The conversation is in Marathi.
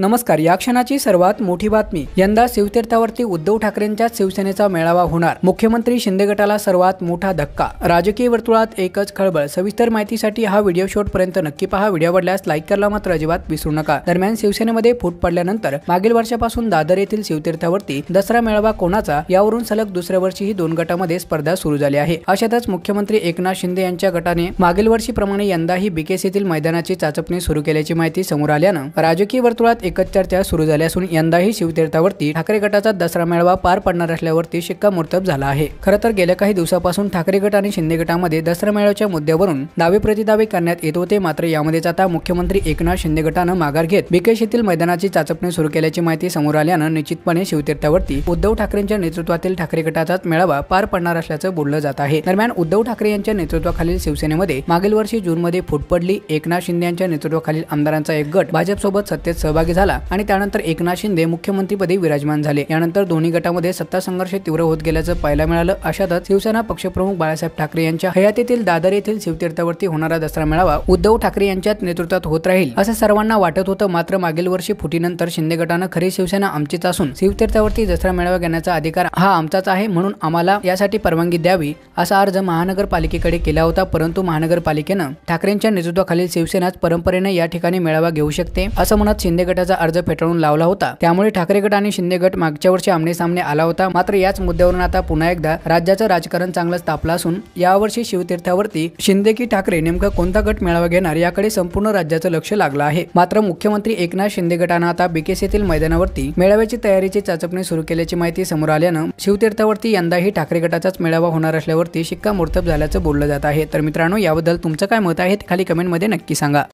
नमस्कार या क्षणाची सर्वात मोठी बातमी यंदा शिवतीर्थावरती उद्धव ठाकरेंच्या शिवसेनेचा मेळावा होणार मुख्यमंत्री शिंदे गटाला सर्वात मोठा धक्का राजकीय वर्तुळात एकच खळबळ सविस्तर माहितीसाठी हा व्हिडिओ शॉट पर्यंत नक्की पहा व्हिडिओ आवडल्यास लाईक करायला मात्र अजिबात विसरू नका दरम्यान शिवसेनेमध्ये फूट पडल्यानंतर मागील वर्षापासून दादर येथील शिवतीर्थावरती दसरा मेळावा कोणाचा यावरून सलग दुसऱ्या वर्षीही दोन गटामध्ये स्पर्धा सुरू झाली आहे अशातच मुख्यमंत्री एकनाथ शिंदे यांच्या गटाने मागील वर्षीप्रमाणे यंदाही बीकेसीतील मैदानाची चाचपणी सुरू केल्याची माहिती समोर आल्यानं राजकीय वर्तुळात राज्यात एकच चर्चा सुरू झाली असून यंदाही शिवतीर्थावरती ठाकरे गटाचा दसरा मेळावा पार पडणार असल्यावरती शिक्कामोर्तब झाला आहे खरं तर गेल्या काही दिवसापासून ठाकरे गट आणि शिंदे गटामध्ये दसरा मेळाव्याच्या मुद्द्यावरून दावे प्रतिदावे करण्यात येत होते मात्र यामध्येच आता मुख्यमंत्री एकनाथ शिंदे गटानं माघार घेत बिकेशीतील मैदानाची चाचपणी सुरू केल्याची माहिती समोर आल्यानं निश्चितपणे शिवतीर्थावरती उद्धव ठाकरेंच्या नेतृत्वातील ठाकरे गटाचाच मेळावा पार पडणार असल्याचं बोललं जात आहे दरम्यान उद्धव ठाकरे यांच्या नेतृत्वाखालील शिवसेनेमध्ये मागील वर्षी जूनमध्ये फूट पडली एकनाथ शिंदे यांच्या नेतृत्वाखालील आमदारांचा एक गट भाजपसोबत सत्तेत सहभागी सहभागी झाला आणि त्यानंतर एकनाथ शिंदे मुख्यमंत्रीपदी विराजमान झाले यानंतर दोन्ही गटामध्ये सत्ता संघर्ष तीव्र होत गेल्याचं पाहायला मिळालं अशातच शिवसेना पक्षप्रमुख बाळासाहेब ठाकरे यांच्या हयातीतील दादर येथील शिवतीर्थावरती होणारा दसरा मेळावा उद्धव ठाकरे यांच्या नेतृत्वात होत राहील असं सर्वांना वाटत होतं मात्र मागील वर्षी फुटीनंतर शिंदे गटानं खरी शिवसेना आमचीच असून शिवतीर्थावरती दसरा मेळावा घेण्याचा अधिकार हा आमचाच आहे म्हणून आम्हाला यासाठी परवानगी द्यावी असा अर्ज महानगरपालिकेकडे केला होता परंतु महानगरपालिकेनं ठाकरेंच्या नेतृत्वाखालील शिवसेनाच परंपरेने या ठिकाणी मेळावा घेऊ शकते असं म्हणत शिंदे गटाचा गटाचा अर्ज फेटाळून लावला होता त्यामुळे ठाकरे गट आणि शिंदे गट मागच्या वर्षी आमनेसामने आला होता मात्र याच मुद्द्यावरून आता पुन्हा एकदा राज्याचं राजकारण चांगलंच तापलं असून यावर्षी शिवतीर्थावरती शिंदे की ठाकरे नेमका कोणता गट मेळावा घेणार याकडे संपूर्ण राज्याचं लक्ष लागलं आहे मात्र मुख्यमंत्री एकनाथ शिंदे गटानं आता बीकेसीतील मैदानावरती मेळाव्याची तयारीची चाचपणी सुरू केल्याची माहिती समोर आल्यानं शिवतीर्थावरती यंदाही ठाकरे गटाचाच मेळावा होणार असल्यावरती शिक्कामोर्तब झाल्याचं बोललं जात आहे तर मित्रांनो याबद्दल तुमचं काय मत आहे खाली कमेंटमध्ये नक्की सांगा